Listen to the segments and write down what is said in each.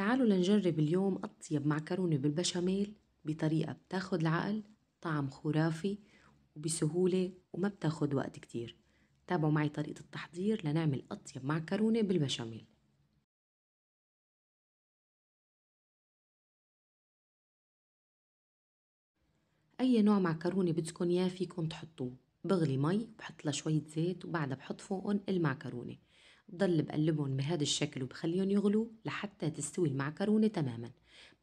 تعالوا لنجرب اليوم أطيب معكرونة بالبشاميل بطريقة بتاخد العقل طعم خرافي وبسهولة وما بتاخد وقت كتير تابعوا معي طريقة التحضير لنعمل أطيب معكرونة بالبشاميل أي نوع معكرونة بدكن إياه فيكن تحطوه بغلي مي بحط لها شوية زيت وبعدها بحط فوقن المعكرونة بضل بقلبهم بهذا الشكل وبخليهم يغلوا لحتى تستوي المعكرونة تماما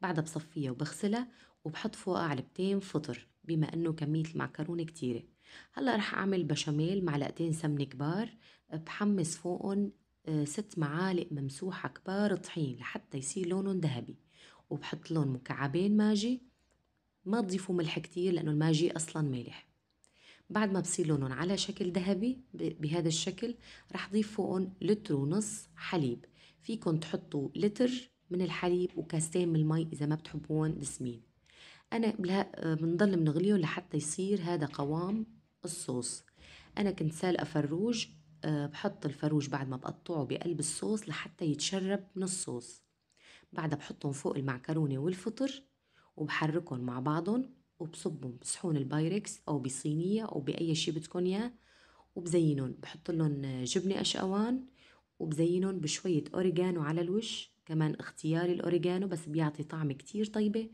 بعدها بصفيها وبغسلها وبحط فوقها علبتين فطر بما انه كمية المعكرونة كتيرة هلا رح اعمل بشاميل معلقتين سمنة كبار بحمص فوقهم آه، ست معالق ممسوحة كبار طحين لحتى يصير لونهم ذهبي وبحط لهم مكعبين ماجي ما تضيفوا ملح كتير لأنه الماجي أصلا مالح بعد ما بصير لونهم على شكل ذهبي بهذا الشكل رح ضيف فوقهم لتر ونص حليب فيكم تحطوا لتر من الحليب وكاسين من المي إذا ما بتحبون دسمين أنا بنضل منغليهم لحتى يصير هذا قوام الصوص أنا كنت سالقة فروج آه، بحط الفروج بعد ما بقطعه بقلب الصوص لحتى يتشرب من الصوص بعدها بحطهم فوق المعكرونة والفطر وبحركهم مع بعضهم وبصبهم بصحون البايركس او بصينيه او باي شي بدكم اياه وبزينهم بحط لهم جبنه اشقوان وبزينهم بشويه اوريجانو على الوش كمان اختياري الاوريجانو بس بيعطي طعم كتير طيبه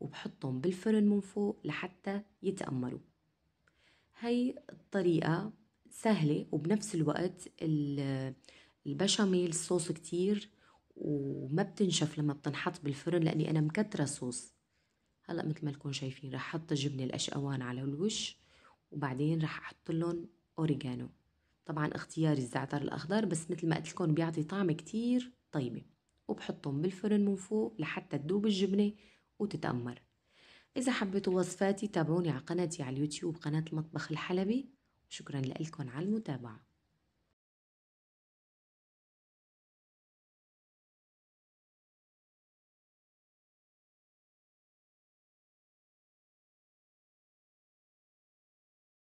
وبحطهم بالفرن من فوق لحتى يتأمروا هي الطريقة سهلة وبنفس الوقت البشاميل صوص كتير وما بتنشف لما بتنحط بالفرن لأني أنا مكترة صوص هلا مثل ما لكم شايفين رح احط الجبنه الاشقوان على الوش وبعدين رح احط لهم اوريجانو طبعا اختياري الزعتر الاخضر بس مثل ما قلت لكم بيعطي طعم كتير طيبه وبحطهم بالفرن من فوق لحتى تذوب الجبنه وتتامر اذا حبيتوا وصفاتي تابعوني على قناتي على اليوتيوب قناه المطبخ الحلبي وشكرا لكم على المتابعه